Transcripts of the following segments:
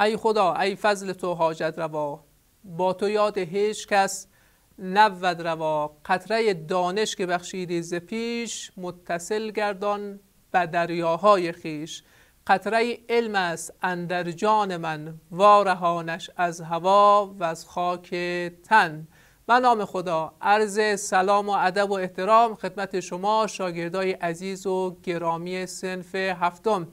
ای خدا ای فضل تو حاجت روا با تو یاد هیچ کس نود روا قطره دانش که بخشیدی ز پیش متصل گردان به دریاهای خیش قطره علم است اندر جان من وارهانش از هوا و از خاک تن به نام خدا عرض سلام و ادب و احترام خدمت شما شاگردای عزیز و گرامی سنف هفتم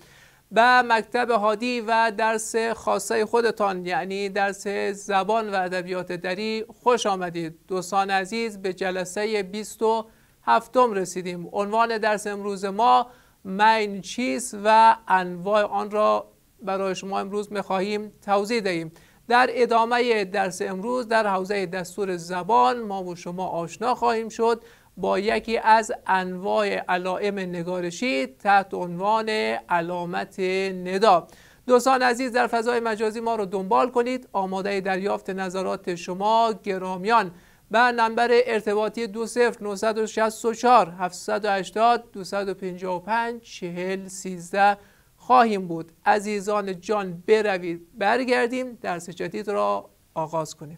به مکتب هادی و درس خاصه خودتان یعنی درس زبان و ادبیات دری خوش آمدید دوستان عزیز به جلسه 27 رسیدیم عنوان درس امروز ما مین چیست و انواع آن را برای شما امروز میخواهیم توضیح دهیم در ادامه درس امروز در حوزه دستور زبان ما و شما آشنا خواهیم شد با یکی از انواع علائم نگارشی تحت عنوان علامت ندا دوستان عزیز در فضای مجازی ما رو دنبال کنید آماده دریافت نظرات شما گرامیان به نمبر ارتباطی 20964 780 255 4013 خواهیم بود عزیزان جان بروید برگردیم درس جدید را آغاز کنیم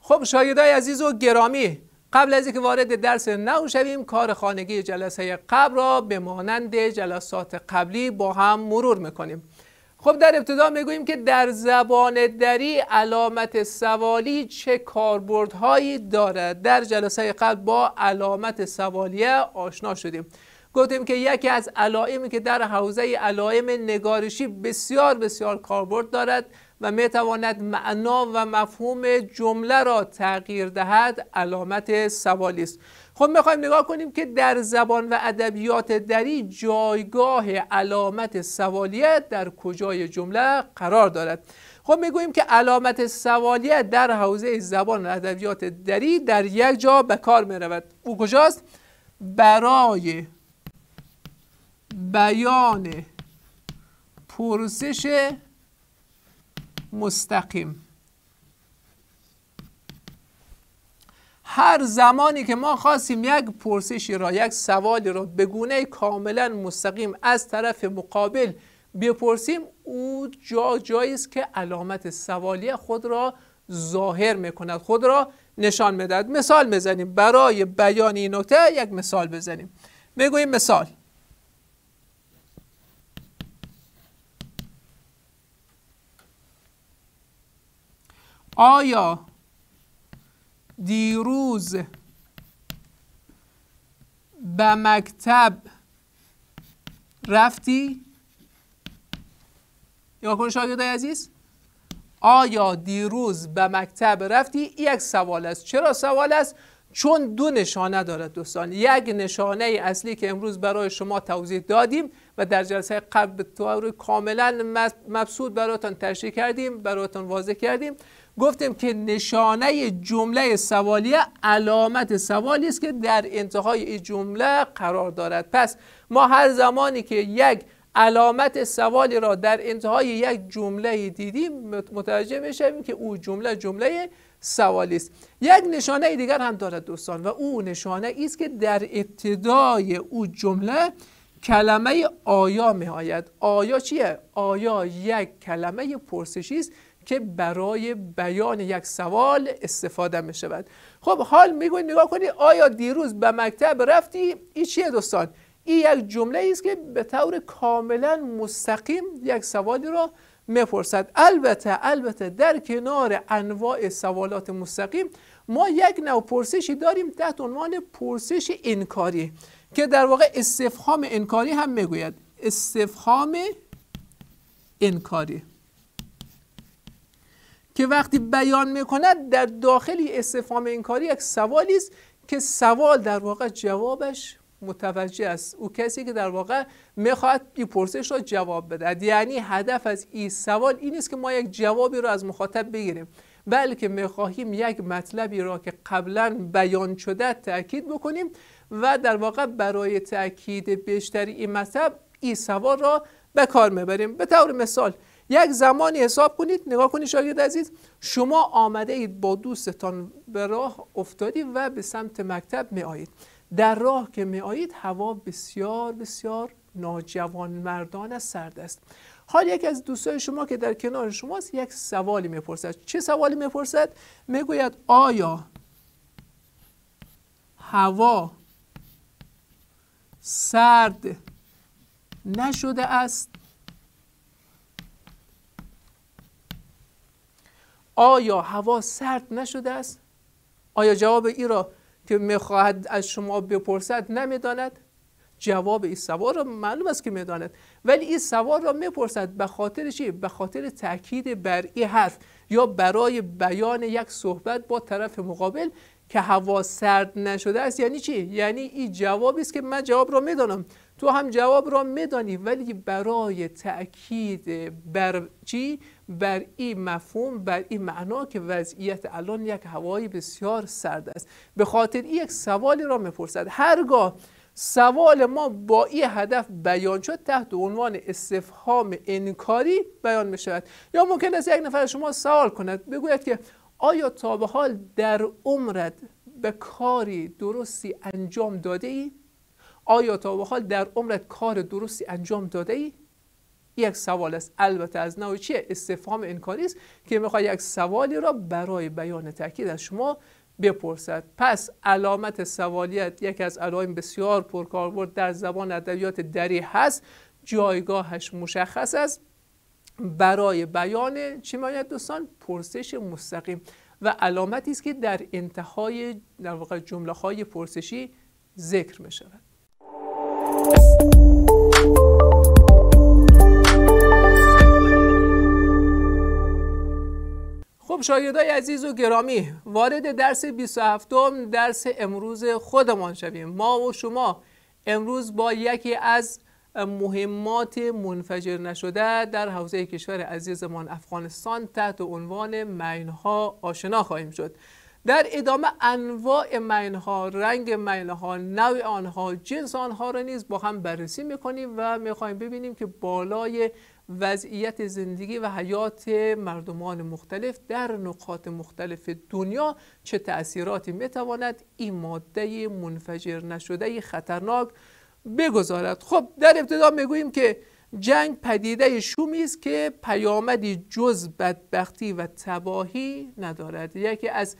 خب شاگردای عزیز و گرامی قبل از اینکه وارد درس نو شویم کار خانگی جلسه قبل را به مانند جلسات قبلی با هم مرور میکنیم خب در ابتدا میگوییم که در زبان دری علامت سوالی چه کاربردهایی دارد در جلسه قبل با علامت سوالیه آشنا شدیم گفتیم که یکی از علائمی که در حوزه علائم نگارشی بسیار بسیار کاربرد دارد و میتواند معنا و مفهوم جمله را تغییر دهد علامت سوالی است خب میخوایم نگاه کنیم که در زبان و ادبیات دری جایگاه علامت سوالیت در کجای جمله قرار دارد خب میگوییم که علامت سوالیت در حوزه زبان و ادبیات دری در یک جا به کار میرود او کجاست برای بیان پرسش مستقیم هر زمانی که ما خواستیم یک پرسشی را یک سوالی را به گونه کاملا مستقیم از طرف مقابل بپرسیم او جا جایی است که علامت سوالی خود را ظاهر میکند خود را نشان میدهد مثال بزنیم برای بیان این نکته یک مثال بزنیم میگوییم مثال آیا دیروز به مکتب رفتی؟ یا کن شاگرد عزیز آیا دیروز به مکتب رفتی؟ یک سوال است چرا سوال است؟ چون دو نشانه دارد دوستان یک نشانه اصلی که امروز برای شما توضیح دادیم و در جلسه قبل به طور کاملا مبسود برایتان تشریح کردیم برایتان واضح کردیم گفتیم که نشانه جمله سوالیه علامت سوالی است که در انتهای جمله قرار دارد پس ما هر زمانی که یک علامت سوالی را در انتهای یک جمله دیدیم متوجه میشویم که او جمله جمله سوالی است یک نشانه دیگر هم دارد دوستان و او نشانه است که در ابتدای او جمله کلمه آیا می آید آیا چیه آیا یک کلمه پرسشی است که برای بیان یک سوال استفاده می شود خب حال گوید نگاه کنید آیا دیروز به مکتب رفتی این چیه دوستان این یک جمله است که به طور کاملا مستقیم یک سوالی را میپرسد البته البته در کنار انواع سوالات مستقیم ما یک نوع پرسشی داریم تحت عنوان پرسش انکاری که در واقع استفهام انکاری هم میگوید استفهام انکاری که وقتی بیان میکند در داخلی استفهام انکاری یک سوالی است که سوال در واقع جوابش متوجه است او کسی که در واقع میخواهد این پرسش را جواب بدهد یعنی هدف از این سوال این است که ما یک جوابی را از مخاطب بگیریم بلکه میخواهیم یک مطلبی را که قبلا بیان شده تاکید بکنیم و در واقع برای تاکید بیشتری این مطلب این سوال را به کار میبریم به طور مثال یک زمانی حساب کنید نگاه کنید شاگرد عزیز شما آمده اید با دوستتان به راه افتادی و به سمت مکتب می آید در راه که می آید هوا بسیار بسیار ناجوان مردان سرد است حال یکی از دوستای شما که در کنار شماست یک سوالی میپرسد چه سوالی میپرسد میگوید آیا هوا سرد نشده است آیا هوا سرد نشده است آیا جواب ای را که میخواهد از شما بپرسد نمیداند جواب این سوال را معلوم است که میداند ولی این سوال را میپرسد به خاطر چی به خاطر تاکید بر این حرف یا برای بیان یک صحبت با طرف مقابل که هوا سرد نشده است یعنی چی یعنی این جوابی است که من جواب را میدانم تو هم جواب را میدانی ولی برای تأکید بر چی بر این مفهوم بر این معنا که وضعیت الان یک هوایی بسیار سرد است به خاطر این یک سوالی را میپرسد هرگاه سوال ما با این هدف بیان شد تحت عنوان استفهام انکاری بیان می شود یا ممکن است یک نفر شما سوال کند بگوید که آیا تا به حال در عمرت به کاری درستی انجام داده ای؟ آیا تا به حال در عمرت کار درستی انجام داده ای؟ یک سوال است البته از نوع چیه استفهام انکاری است که میخواد یک سوالی را برای بیان تاکید از شما بپرسد پس علامت سوالیت یکی از علائم بسیار پرکاربرد در زبان ادبیات دری هست جایگاهش مشخص است برای بیان چی میاد دوستان پرسش مستقیم و علامتی است که در انتهای در واقع جمله های پرسشی ذکر می شود خب شاگردای عزیز و گرامی وارد درس 27 درس امروز خودمان شویم ما و شما امروز با یکی از مهمات منفجر نشده در حوزه کشور عزیزمان افغانستان تحت عنوان مینها آشنا خواهیم شد در ادامه انواع مینها، رنگ مینها، نوع آنها جنس آنها را نیز با هم بررسی میکنیم و میخوایم ببینیم که بالای وضعیت زندگی و حیات مردمان مختلف در نقاط مختلف دنیا چه تأثیراتی میتواند این ماده منفجر نشده خطرناک بگذارد خب در ابتدا میگوییم که جنگ پدیده شومی است که پیامدی جز بدبختی و تباهی ندارد یکی از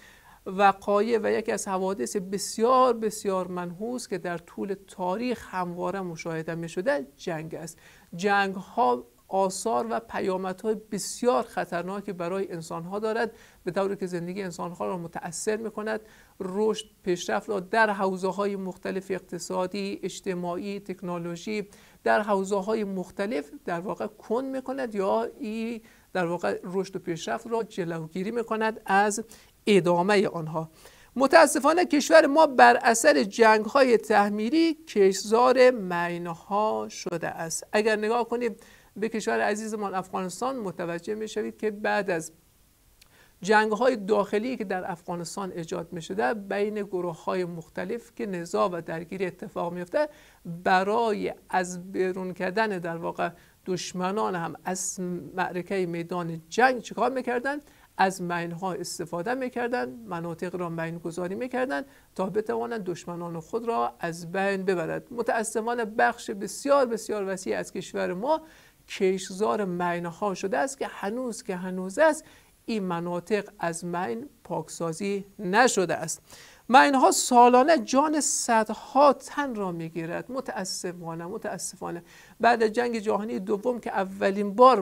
وقایع و یکی از حوادث بسیار بسیار منحوس که در طول تاریخ همواره مشاهده می شده جنگ است جنگ ها آثار و های بسیار خطرناکی برای انسان ها دارد به طوری که زندگی انسان ها را متاثر می کند رشد پیشرفت را در حوزه های مختلف اقتصادی اجتماعی تکنولوژی در حوزه های مختلف در واقع کن می کند یا ای در واقع رشد و پیشرفت را جلوگیری می کند از ادامه آنها متاسفانه کشور ما بر اثر جنگ های تحمیری کشزار مینها شده است اگر نگاه کنید به کشور عزیزمان افغانستان متوجه می شوید که بعد از جنگ های داخلی که در افغانستان ایجاد می شده بین گروه های مختلف که نزاع و درگیری اتفاق می افته برای از بیرون کردن در واقع دشمنان هم از معرکه میدان جنگ چیکار میکردند از ها استفاده میکردند مناطق را مین گذاری میکردند تا بتوانند دشمنان خود را از بین ببرد متاسفانه بخش بسیار بسیار وسیع از کشور ما کشزار ها شده است که هنوز که هنوز است این مناطق از مین پاکسازی نشده است و ها سالانه جان صدها تن را میگیرد متاسفانه متاسفانه بعد جنگ جهانی دوم که اولین بار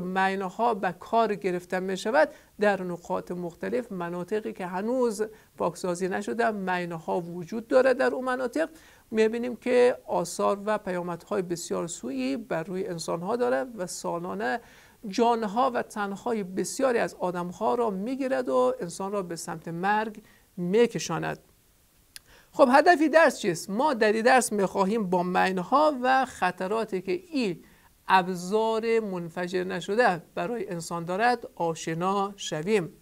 ها به کار گرفته می شود در نقاط مختلف مناطقی که هنوز پاکسازی نشده ها وجود دارد در اون مناطق بینیم که آثار و پیامدهای بسیار سویی بر روی انسان ها دارد و سالانه ها و تنهای بسیاری از آدمها را میگیرد و انسان را به سمت مرگ میکشاند خب هدف درس چیست ما در این درس میخواهیم با ها و خطراتی که این ابزار منفجر نشده برای انسان دارد آشنا شویم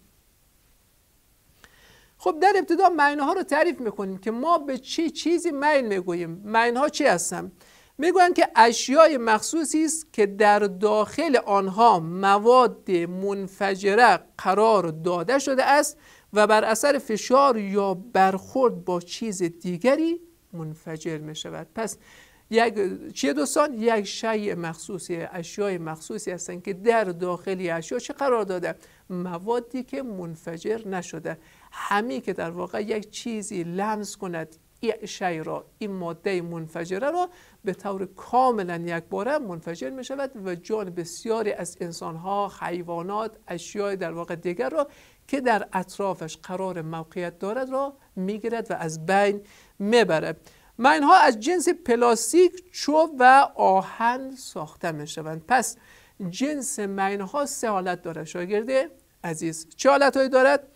خب در ابتدا ها رو تعریف میکنیم که ما به چه چیزی معنی میگوییم ها چی هستن میگویند که اشیای مخصوصی است که در داخل آنها مواد منفجره قرار داده شده است و بر اثر فشار یا برخورد با چیز دیگری منفجر می شود پس یک چیه دوستان یک شیء مخصوصی اشیای مخصوصی هستند که در داخلی اشیا چه قرار داده موادی که منفجر نشده همی که در واقع یک چیزی لمس کند این شی را این ماده منفجره را به طور کاملا یک باره منفجر می شود و جان بسیاری از انسان ها حیوانات اشیای در واقع دیگر را که در اطرافش قرار موقعیت دارد را میگیرد و از بین میبرد معین ها از جنس پلاستیک چوب و آهن ساخته میشوند پس جنس معین ها سه حالت دارد شاگرده عزیز چه حالت هایی دارد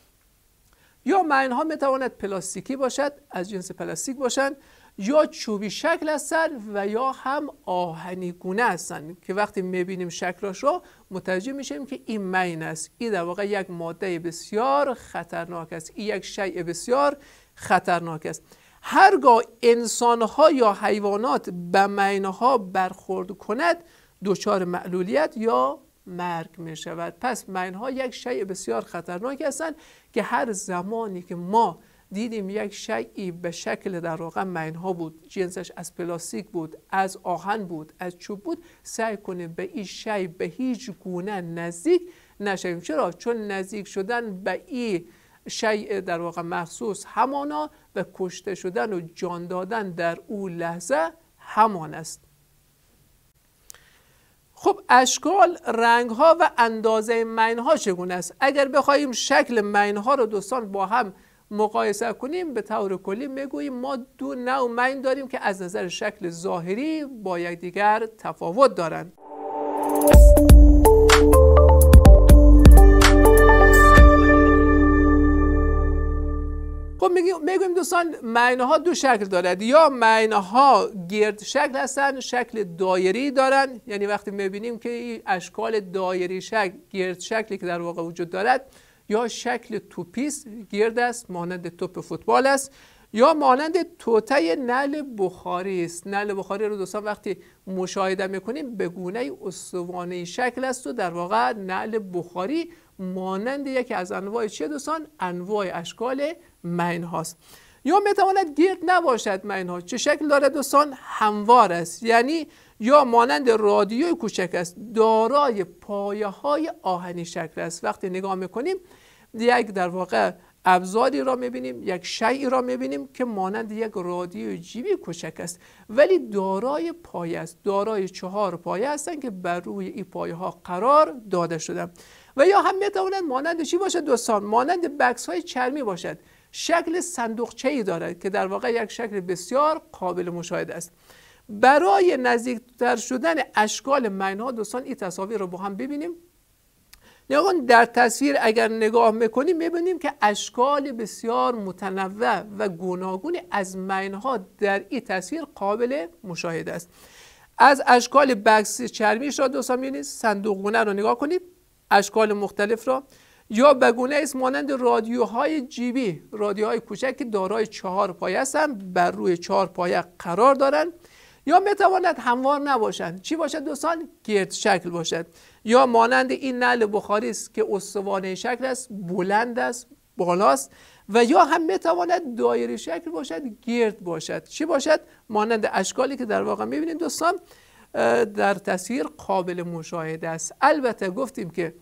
یا معین ها میتواند پلاستیکی باشد از جنس پلاستیک باشند یا چوبی شکل هستن و یا هم آهنی گونه هستن که وقتی میبینیم شکلاش رو متوجه میشیم که این مین است این در واقع یک ماده بسیار خطرناک است این یک شیء بسیار خطرناک است هرگاه انسان ها یا حیوانات به مین ها برخورد کند دچار معلولیت یا مرگ می شود پس مین ها یک شیء بسیار خطرناک هستند که هر زمانی که ما دیدیم یک شیعی به شکل در واقع ها بود جنسش از پلاستیک بود از آهن بود از چوب بود سعی کنیم به این شی به هیچ گونه نزدیک نشویم چرا چون نزدیک شدن به این شیء در واقع مخصوص همانا و کشته شدن و جان دادن در او لحظه همان است خب اشکال رنگ ها و اندازه مین ها چگونه است اگر بخواهیم شکل مین ها رو دوستان با هم مقایسه کنیم به طور کلی میگوییم ما دو نوع مین داریم که از نظر شکل ظاهری با یکدیگر تفاوت دارند خب میگویم دوستان معینه ها دو شکل دارد یا معینه ها گرد شکل هستند شکل دایری دارند یعنی وقتی میبینیم که اشکال دایری شکل گرد شکلی که در واقع وجود دارد یا شکل توپیس گرد است مانند توپ فوتبال است یا مانند توته نل بخاری است نل بخاری رو دوستان وقتی مشاهده میکنیم به گونه استوانه شکل است و در واقع نل بخاری مانند یکی از انواع چه دوستان انواع اشکال مین هاست یا میتواند گرد نباشد مین ها چه شکل دارد دوستان هموار است یعنی یا مانند رادیوی کوچک است دارای پایه های آهنی شکل است وقتی نگاه میکنیم یک در واقع ابزاری را میبینیم یک شیعی را میبینیم که مانند یک رادیو جیبی کوچک است ولی دارای پایه است دارای چهار پایه هستند که بر روی این پایه ها قرار داده شده و یا هم میتواند مانند چی باشد دوستان مانند بکس های چرمی باشد شکل صندوقچه ای دارد که در واقع یک شکل بسیار قابل مشاهده است برای نزدیکتر شدن اشکال معنا دوستان این تصاویر رو با هم ببینیم نگاه در تصویر اگر نگاه میکنیم میبینیم که اشکال بسیار متنوع و گوناگونی از مینها در این تصویر قابل مشاهده است از اشکال بکس چرمیش را دوستان میبینید صندوقگونه را نگاه کنید اشکال مختلف را یا بگونه است مانند رادیوهای جیبی رادیوهای کوچک که دارای چهار پایه هستند بر روی چهار پایه قرار دارند یا میتواند هموار نباشد چی باشد دوستان گرد شکل باشد یا مانند این نعل بخاری است که استوانه شکل است بلند است بالاست و یا هم میتواند دایره شکل باشد گرد باشد چی باشد مانند اشکالی که در واقع میبینید دوستان در تصویر قابل مشاهده است البته گفتیم که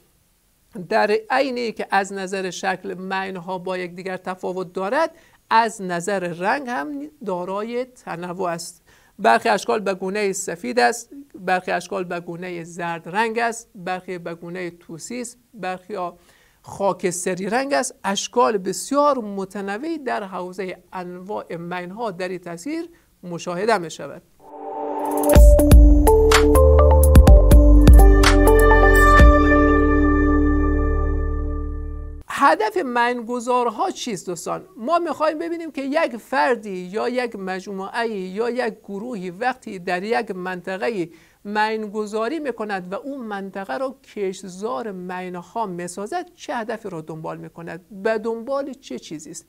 در عینی که از نظر شکل ها با یکدیگر تفاوت دارد از نظر رنگ هم دارای تنوع است برخی اشکال به گونه سفید است برخی اشکال به گونه زرد رنگ است برخی به گونه توسی است برخی سری رنگ است اشکال بسیار متنوعی در حوزه انواع مین در تاثیر مشاهده می شود هدف منگزارها چیست دوستان ما میخوایم ببینیم که یک فردی یا یک مجموعه یا یک گروهی وقتی در یک منطقه منگزاری میکند و اون منطقه را کشزار مینها میسازد چه هدفی را دنبال میکند به دنبال چه چیزی است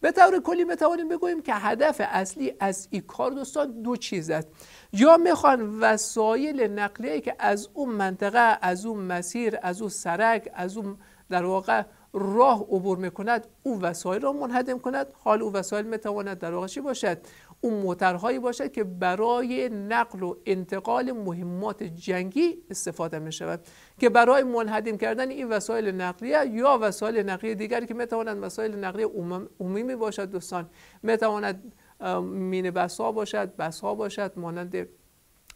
به طور کلی میتوانیم بگوییم که هدف اصلی از این کار دوستان دو چیز است یا میخوان وسایل نقلیه که از اون منطقه از اون مسیر از اون سرک از اون در راه عبور میکند او وسایل را منهدم کند حال او وسایل میتواند در واقع باشد او موترهایی باشد که برای نقل و انتقال مهمات جنگی استفاده می شود که برای منهدم کردن این وسایل نقلیه یا وسایل نقلیه دیگری که میتواند وسایل نقلیه عمومی باشد دوستان میتواند مینه بس باشد بس ها باشد مانند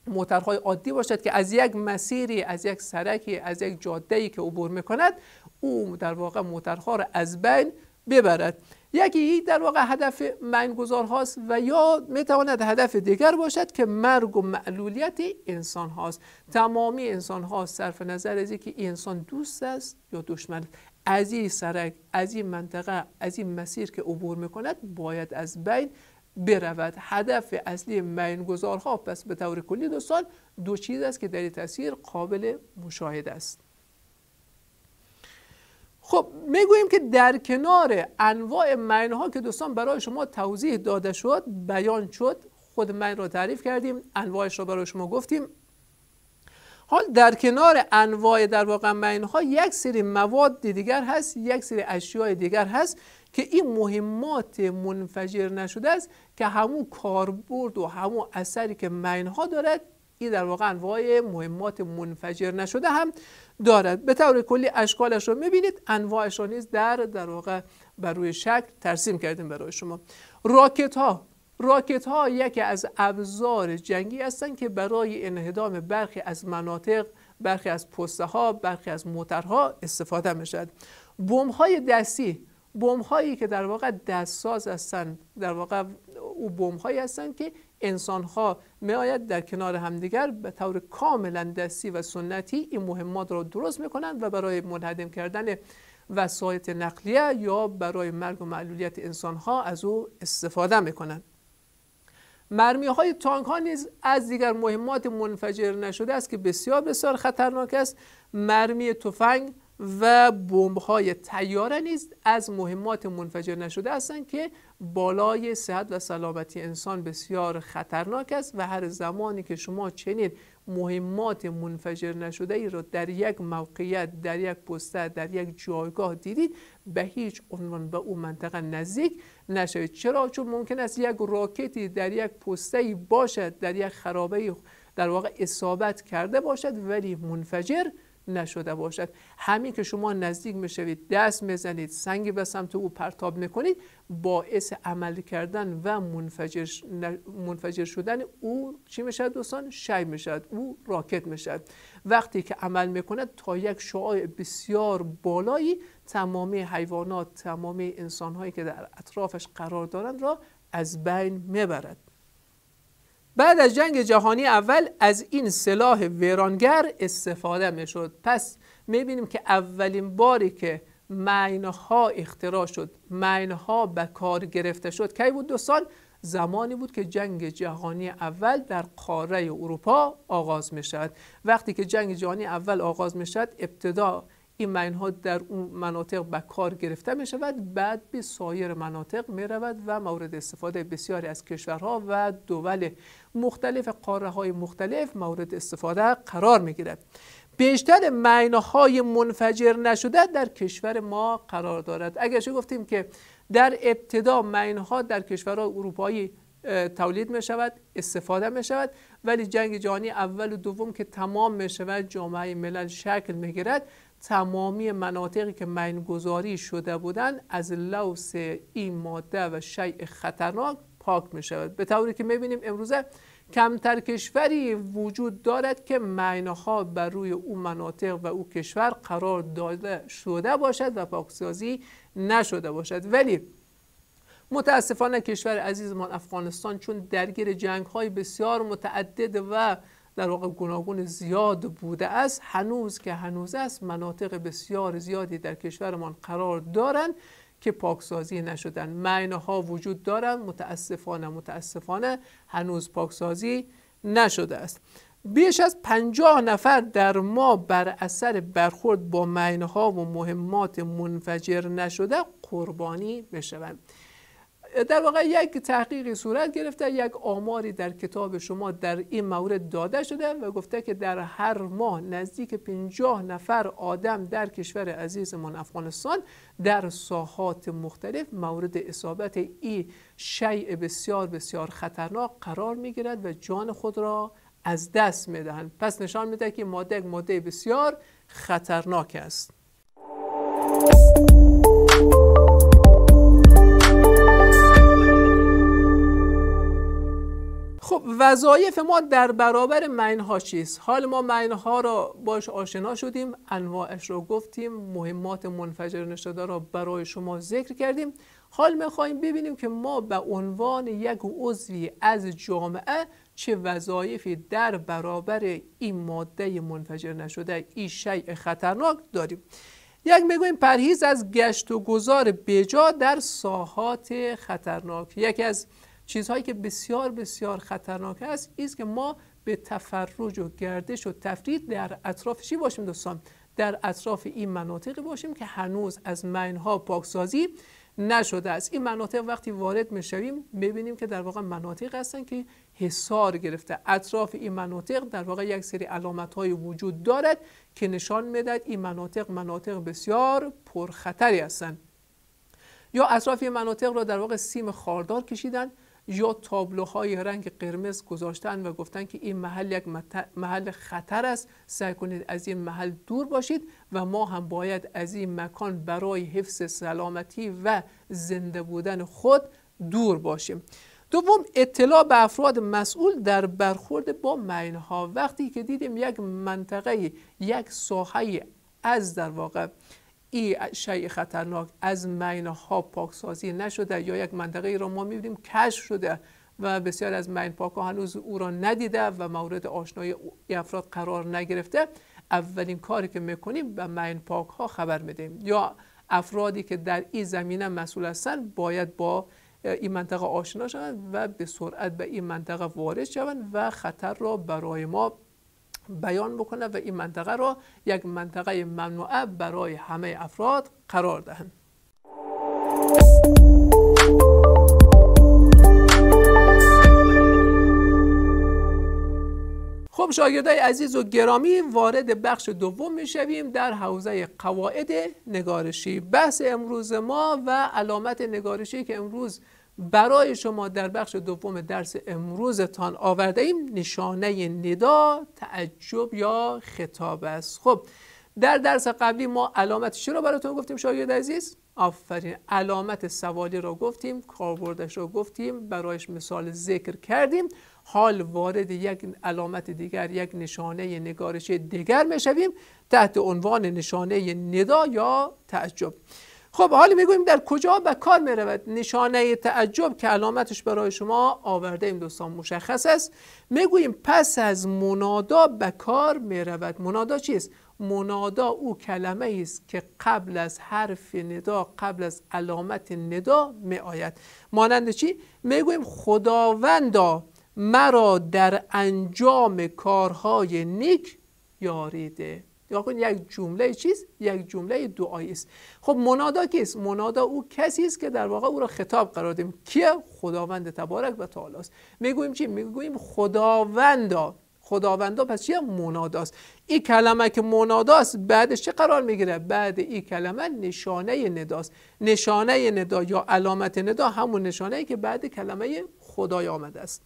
موترهای عادی باشد که از یک مسیری از یک سرکی از یک جاده ای که عبور میکند او در واقع موترها را از بین ببرد یکی در واقع هدف منگذار هاست و یا میتواند هدف دیگر باشد که مرگ و معلولیت انسان هاست تمامی انسان ها صرف نظر از اینکه انسان دوست است یا دشمن از این سرک از این منطقه از این مسیر که عبور میکند باید از بین برود هدف اصلی گذارها پس به طور کلی دوستان دو چیز است که در تاثیر قابل مشاهده است خب میگوییم که در کنار انواع معنی ها که دوستان برای شما توضیح داده شد بیان شد خود من را تعریف کردیم انواعش را برای شما گفتیم حال در کنار انواع در واقع معنی ها یک سری مواد دیگر هست یک سری اشیاء دیگر هست که این مهمات منفجر نشده است که همون کاربرد و همون اثری که مینها دارد این در واقع انواع مهمات منفجر نشده هم دارد به طور کلی اشکالش رو میبینید انواعش رو نیز در در واقع بر روی شکل ترسیم کردیم برای شما راکت ها راکت ها یکی از ابزار جنگی هستند که برای انهدام برخی از مناطق برخی از پسته ها برخی از موترها استفاده می شود بمب های دستی بوم هایی که در واقع دستساز هستند در واقع او بوم هایی هستند که انسان ها می در کنار همدیگر به طور کاملا دستی و سنتی این مهمات را درست می و برای منهدم کردن وسایط نقلیه یا برای مرگ و معلولیت انسان ها از او استفاده می کنند مرمی های تانک ها نیز از دیگر مهمات منفجر نشده است که بسیار بسیار خطرناک است مرمی تفنگ و های تیاره نیز از مهمات منفجر نشده هستند که بالای صحت و سلامتی انسان بسیار خطرناک است و هر زمانی که شما چنین مهمات منفجر نشده ای را در یک موقعیت در یک پسته در یک جایگاه دیدید به هیچ عنوان به او منطقه نزدیک نشوید چرا چون ممکن است یک راکتی در یک پسته باشد در یک خرابه در واقع اصابت کرده باشد ولی منفجر نشده باشد همین که شما نزدیک میشوید دست میزنید سنگی به سمت او پرتاب میکنید باعث عمل کردن و منفجر, منفجر شدن او چی میشد دوستان شی میشد او راکت میشد وقتی که عمل میکند تا یک شعاع بسیار بالایی تمامی حیوانات تمامی انسانهایی که در اطرافش قرار دارند را از بین میبرد بعد از جنگ جهانی اول از این سلاح ویرانگر استفاده می شد پس می بینیم که اولین باری که ها اختراع شد ها به کار گرفته شد کی بود سال؟ زمانی بود که جنگ جهانی اول در قاره اروپا آغاز می شد وقتی که جنگ جهانی اول آغاز می شد ابتدا این ها در اون مناطق به کار گرفته می شود بعد به سایر مناطق می رود و مورد استفاده بسیاری از کشورها و دول مختلف قاره های مختلف مورد استفاده قرار می گیرد بیشتر های منفجر نشده در کشور ما قرار دارد اگرچه گفتیم که در ابتدا ها در کشورهای اروپایی تولید می شود استفاده می شود ولی جنگ جهانی اول و دوم که تمام می شود جامعه ملل شکل می گیرد تمامی مناطقی که گذاری شده بودن از لوس این ماده و شیع خطرناک پاک می شود به طوری که می بینیم امروزه کمتر کشوری وجود دارد که مینها بر روی او مناطق و او کشور قرار داده شده باشد و پاکسازی نشده باشد ولی متاسفانه کشور عزیزمان افغانستان چون درگیر جنگ های بسیار متعدد و در واقع گوناگون زیاد بوده است هنوز که هنوز است مناطق بسیار زیادی در کشورمان قرار دارند که پاکسازی نشدن معنه ها وجود دارند متاسفانه متاسفانه هنوز پاکسازی نشده است بیش از پنجاه نفر در ما بر اثر برخورد با معنه ها و مهمات منفجر نشده قربانی بشوند در واقع یک تحقیقی صورت گرفته یک آماری در کتاب شما در این مورد داده شده و گفته که در هر ماه نزدیک 50 نفر آدم در کشور عزیزمان افغانستان در ساحات مختلف مورد اصابت ای شیء بسیار بسیار خطرناک قرار می گیرد و جان خود را از دست می دهند پس نشان میده که ماده یک ماده بسیار خطرناک است خب وظایف ما در برابر ها چیست حال ما ها را باش آشنا شدیم انواعش را گفتیم مهمات منفجر نشده را برای شما ذکر کردیم حال خواهیم ببینیم که ما به عنوان یک عضوی از جامعه چه وظایفی در برابر این ماده منفجر نشده این شیء خطرناک داریم یک میگویم پرهیز از گشت و گذار بجا در ساحات خطرناک یکی از چیزهایی که بسیار بسیار خطرناک است است که ما به تفرج و گردش و تفرید در اطراف چی باشیم دوستان در اطراف این مناطقی باشیم که هنوز از مینها پاکسازی نشده است این مناطق وقتی وارد میشویم میبینیم که در واقع مناطق هستن که حصار گرفته اطراف این مناطق در واقع یک سری علامت وجود دارد که نشان میدهد این مناطق مناطق بسیار پرخطری هستند یا اطراف این مناطق را در واقع سیم خاردار کشیدن یا تابلوهای رنگ قرمز گذاشتن و گفتن که این محل یک محل خطر است سعی کنید از این محل دور باشید و ما هم باید از این مکان برای حفظ سلامتی و زنده بودن خود دور باشیم دوم اطلاع به افراد مسئول در برخورد با مینها وقتی که دیدیم یک منطقه یک ساحه از در واقع ای شیء خطرناک از مینه ها سازی نشده یا یک منطقه ای را ما میبینیم کشف شده و بسیار از مین پاک ها هنوز او را ندیده و مورد آشنایی افراد قرار نگرفته اولین کاری که میکنیم به مین پاک ها خبر میدیم یا افرادی که در این زمینه مسئول هستند باید با این منطقه آشنا شوند و به سرعت به این منطقه وارد شوند و خطر را برای ما بیان بکنه و این منطقه را یک منطقه ممنوعه برای همه افراد قرار دهند خب شاگرده عزیز و گرامی وارد بخش دوم میشویم در حوزه قواعد نگارشی بحث امروز ما و علامت نگارشی که امروز برای شما در بخش دوم درس امروزتان آورده ایم نشانه ندا تعجب یا خطاب است خب در درس قبلی ما چی رو براتون گفتیم شاید عزیز آفرین علامت سوالی را گفتیم کاربردش را گفتیم برایش مثال ذکر کردیم حال وارد یک علامت دیگر یک نشانه نگارش دیگر میشویم تحت عنوان نشانه ندا یا تعجب خب حالا میگویم در کجا به کار میرود نشانه تعجب که علامتش برای شما آورده این دوستان مشخص است میگویم پس از منادا به کار میرود منادا چیست منادا او کلمه است که قبل از حرف ندا قبل از علامت ندا می آید مانند چی میگوییم خداوندا مرا در انجام کارهای نیک یاریده یا کنید یک جمله چیز یک جمله دعایی است خب منادا کیست منادا او کسی است که در واقع او را خطاب قرار دیم کیه خداوند تبارک و تعالی است میگوییم چی میگوییم خداوندا خداوندا پس چیه مناداست این کلمه که مناداست بعدش چه قرار میگیره بعد این کلمه نشانه نداست نشانه ندا یا علامت ندا همون نشانه ای که بعد کلمه خدای آمده است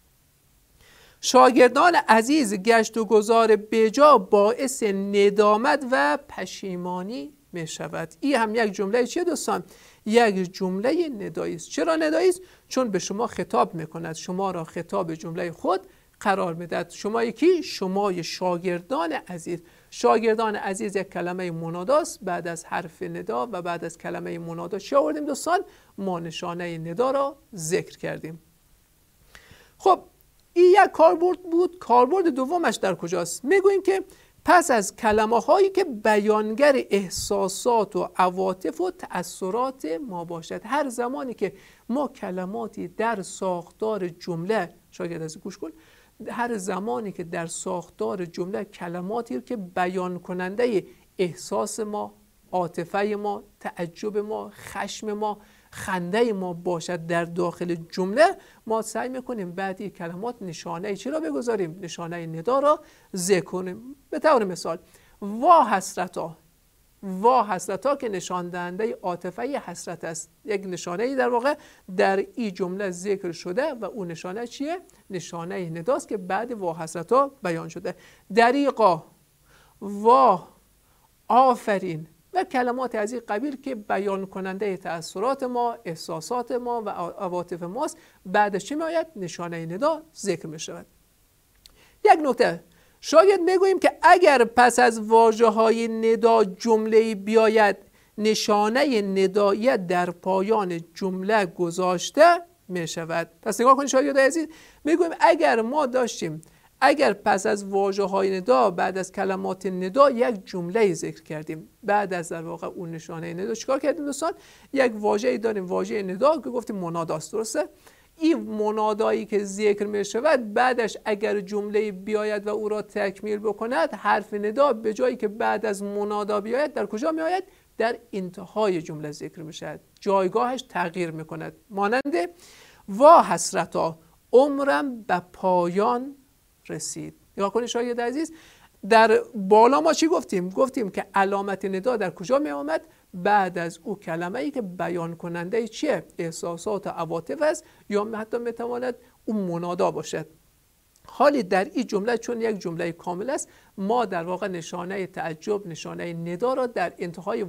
شاگردان عزیز گشت و گذار بجا باعث ندامت و پشیمانی می شود این هم یک جمله چیه دوستان یک جمله ندایی است چرا ندایی چون به شما خطاب کند شما را خطاب جمله خود قرار میدهد شما یکی شما شاگردان عزیز شاگردان عزیز یک کلمه مناداست بعد از حرف ندا و بعد از کلمه منادا چه آوردیم دوستان ما نشانه ندا را ذکر کردیم خب این یک کاربرد بود کاربرد دومش در کجاست میگوییم که پس از کلمه هایی که بیانگر احساسات و عواطف و تأثیرات ما باشد هر زمانی که ما کلماتی در ساختار جمله شاید از گوش کن هر زمانی که در ساختار جمله کلماتی که بیان کننده احساس ما عاطفه ما تعجب ما خشم ما خنده ما باشد در داخل جمله ما سعی میکنیم بعدی کلمات نشانه چی را بگذاریم نشانه ندا را ذکر کنیم به طور مثال وا حسرتا وا حسرتا که نشان دهنده عاطفه حسرت است یک نشانه در واقع در این جمله ذکر شده و اون نشانه چیه نشانه نداست که بعد وا حسرتا بیان شده دریقا وا آفرین و کلمات از این قبیل که بیان کننده تأثیرات ما احساسات ما و عواطف ماست بعدش چه میآید نشانه ندا ذکر می شود یک نکته شاید میگوییم که اگر پس از واجه های ندا جمله بیاید نشانه ندایت در پایان جمله گذاشته می شود پس نگاه کنید شاید عزیز میگویم اگر ما داشتیم اگر پس از واجه های ندا بعد از کلمات ندا یک جمله ذکر کردیم بعد از در واقع اون نشانه ندا چیکار کردیم دوستان یک واژه داریم واژه ندا که گفتیم مناداست درسته این منادایی که ذکر می شود بعدش اگر جمله بیاید و او را تکمیل بکند حرف ندا به جایی که بعد از منادا بیاید در کجا می آید در انتهای جمله ذکر می شود جایگاهش تغییر می کند مانند وا حسرتا عمرم به پایان رسید نگاه کنید شاید عزیز در بالا ما چی گفتیم گفتیم که علامت ندا در کجا می آمد بعد از او کلمه ای که بیان کننده چیه احساسات و عواطف است یا حتی میتواند اون منادا باشد حالی در این جمله چون یک جمله کامل است ما در واقع نشانه تعجب نشانه ندا را در انتهای و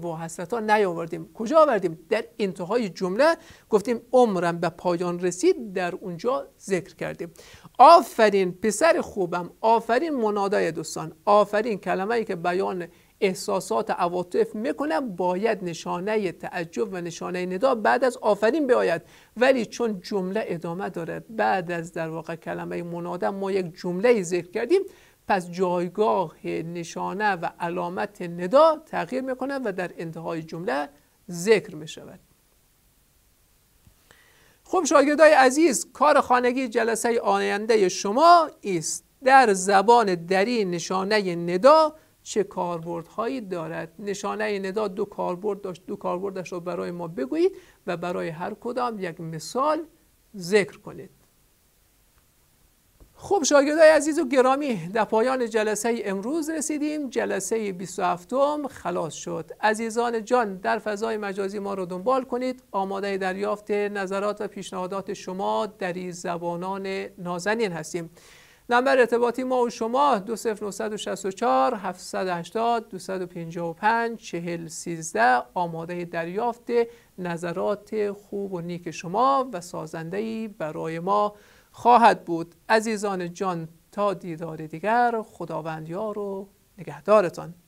ها نیاوردیم کجا آوردیم در انتهای جمله گفتیم عمرم به پایان رسید در اونجا ذکر کردیم آفرین پسر خوبم آفرین منادای دوستان آفرین کلمه که بیان احساسات عواطف میکنم باید نشانه تعجب و نشانه ندا بعد از آفرین بیاید ولی چون جمله ادامه داره بعد از در واقع کلمه منادم ما یک جمله ذکر کردیم پس جایگاه نشانه و علامت ندا تغییر میکنه و در انتهای جمله ذکر میشود خب شاگردای عزیز کار خانگی جلسه آینده شما است در زبان دری نشانه ندا چه کاربردهایی دارد نشانه ندا دو کاربرد داشت دو کاربردش رو برای ما بگویید و برای هر کدام یک مثال ذکر کنید خب شاگردای عزیز و گرامی در پایان جلسه امروز رسیدیم جلسه 27 م خلاص شد عزیزان جان در فضای مجازی ما رو دنبال کنید آماده دریافت نظرات و پیشنهادات شما در زبانان نازنین هستیم نمبر ارتباطی ما و شما 20964 780 255 4013 آماده دریافت نظرات خوب و نیک شما و ای برای ما خواهد بود عزیزان جان تا دیدار دیگر خداوندیار و نگهدارتان